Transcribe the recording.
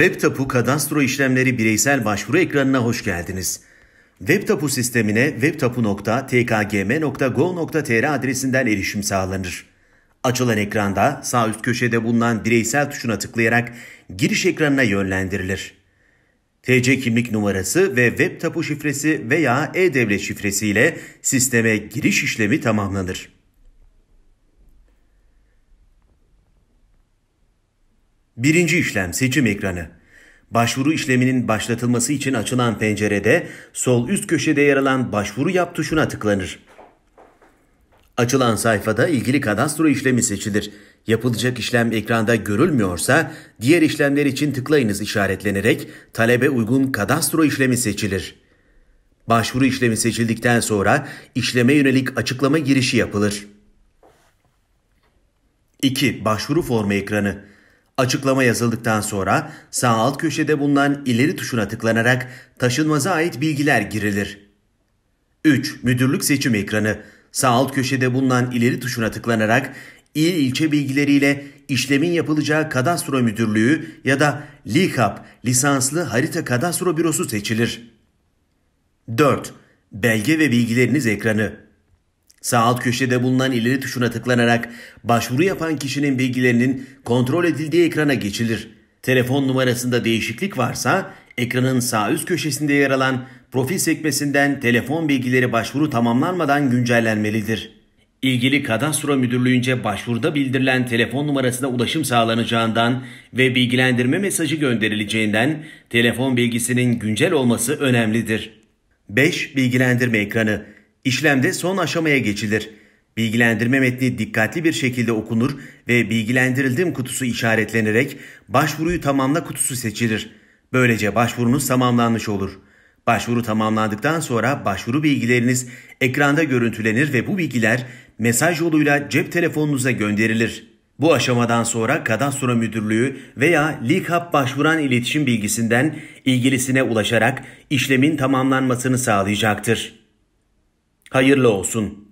Web Tapu Kadastro İşlemleri Bireysel Başvuru ekranına hoş geldiniz. Web Tapu sistemine webtapu.tkgm.go.tr adresinden erişim sağlanır. Açılan ekranda sağ üst köşede bulunan bireysel tuşuna tıklayarak giriş ekranına yönlendirilir. TC kimlik numarası ve web tapu şifresi veya e-devlet şifresi ile sisteme giriş işlemi tamamlanır. Birinci işlem seçim ekranı. Başvuru işleminin başlatılması için açılan pencerede sol üst köşede yer alan başvuru yap tuşuna tıklanır. Açılan sayfada ilgili kadastro işlemi seçilir. Yapılacak işlem ekranda görülmüyorsa diğer işlemler için tıklayınız işaretlenerek talebe uygun kadastro işlemi seçilir. Başvuru işlemi seçildikten sonra işleme yönelik açıklama girişi yapılır. 2. Başvuru formu ekranı Açıklama yazıldıktan sonra sağ alt köşede bulunan ileri tuşuna tıklanarak taşınmaza ait bilgiler girilir. 3. Müdürlük seçim ekranı. Sağ alt köşede bulunan ileri tuşuna tıklanarak il ilçe bilgileriyle işlemin yapılacağı kadastro müdürlüğü ya da LİKAP lisanslı harita kadastro bürosu seçilir. 4. Belge ve bilgileriniz ekranı. Sağ alt köşede bulunan ileri tuşuna tıklanarak başvuru yapan kişinin bilgilerinin kontrol edildiği ekrana geçilir. Telefon numarasında değişiklik varsa ekranın sağ üst köşesinde yer alan profil sekmesinden telefon bilgileri başvuru tamamlanmadan güncellenmelidir. İlgili kadastro müdürlüğünce başvuruda bildirilen telefon numarasına ulaşım sağlanacağından ve bilgilendirme mesajı gönderileceğinden telefon bilgisinin güncel olması önemlidir. 5. Bilgilendirme ekranı İşlemde son aşamaya geçilir. Bilgilendirme metni dikkatli bir şekilde okunur ve bilgilendirildim kutusu işaretlenerek başvuruyu tamamla kutusu seçilir. Böylece başvurunuz tamamlanmış olur. Başvuru tamamlandıktan sonra başvuru bilgileriniz ekranda görüntülenir ve bu bilgiler mesaj yoluyla cep telefonunuza gönderilir. Bu aşamadan sonra Kadastro Müdürlüğü veya LİKAP başvuran iletişim bilgisinden ilgilisine ulaşarak işlemin tamamlanmasını sağlayacaktır. Hayırlı olsun.